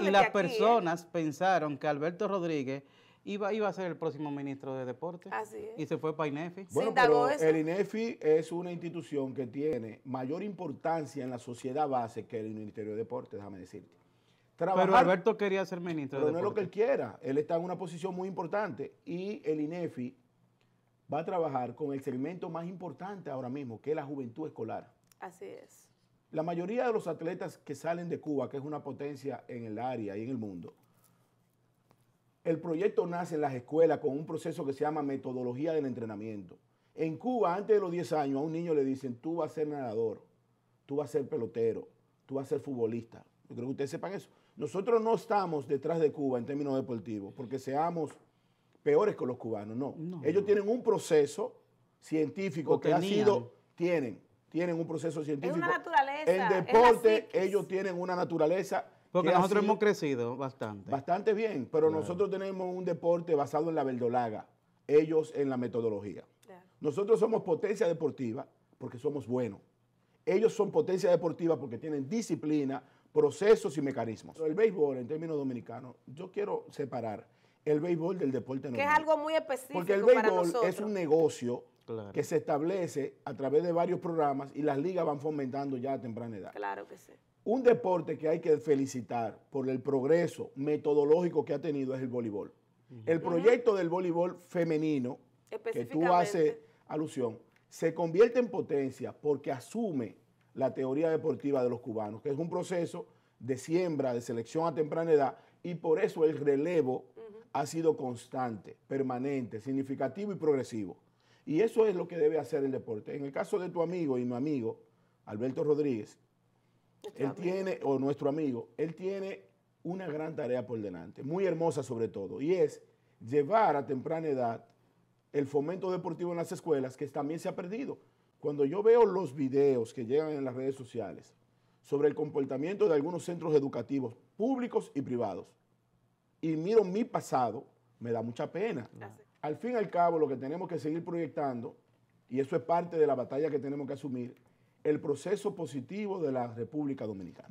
y las ¿eh? personas pensaron que Alberto Rodríguez iba, iba a ser el próximo ministro de Deportes. Así Y se fue para INEFI. Bueno, pero el INEFI es una institución que tiene mayor importancia en la sociedad base que el Ministerio de Deportes, déjame decirte. pero Alberto quería ser ministro de Deportes. no es lo que él quiera. Él está en una posición muy importante y el INEFI va a trabajar con el segmento más importante ahora mismo, que es la juventud escolar. Así es. La mayoría de los atletas que salen de Cuba, que es una potencia en el área y en el mundo, el proyecto nace en las escuelas con un proceso que se llama metodología del entrenamiento. En Cuba, antes de los 10 años, a un niño le dicen, tú vas a ser nadador, tú vas a ser pelotero, tú vas a ser futbolista. Yo creo que ustedes sepan eso. Nosotros no estamos detrás de Cuba en términos deportivos, porque seamos peores que los cubanos, no. Ellos tienen un proceso científico que ha sido, tienen, tienen un proceso científico. El deporte, ellos tienen una naturaleza. Porque nosotros hemos crecido bastante. Bastante bien, pero nosotros tenemos un deporte basado en la verdolaga, ellos en la metodología. Nosotros somos potencia deportiva porque somos buenos. Ellos son potencia deportiva porque tienen disciplina, procesos y mecanismos. el béisbol, en términos dominicanos, yo quiero separar el béisbol del deporte normal. Que es algo muy específico Porque el béisbol es un negocio que se establece a través de varios programas y las ligas van fomentando ya a temprana edad. Claro que sí. Un deporte que hay que felicitar por el progreso metodológico que ha tenido es el voleibol. El proyecto del voleibol femenino, que tú haces alusión, se convierte en potencia porque asume la teoría deportiva de los cubanos, que es un proceso de siembra, de selección a temprana edad, y por eso el relevo ha sido constante, permanente, significativo y progresivo. Y eso es lo que debe hacer el deporte. En el caso de tu amigo y mi amigo, Alberto Rodríguez, este él tiene, o nuestro amigo, él tiene una gran tarea por delante, muy hermosa sobre todo, y es llevar a temprana edad el fomento deportivo en las escuelas, que también se ha perdido. Cuando yo veo los videos que llegan en las redes sociales sobre el comportamiento de algunos centros educativos públicos y privados, y miro mi pasado, me da mucha pena. Al fin y al cabo, lo que tenemos que seguir proyectando, y eso es parte de la batalla que tenemos que asumir, el proceso positivo de la República Dominicana.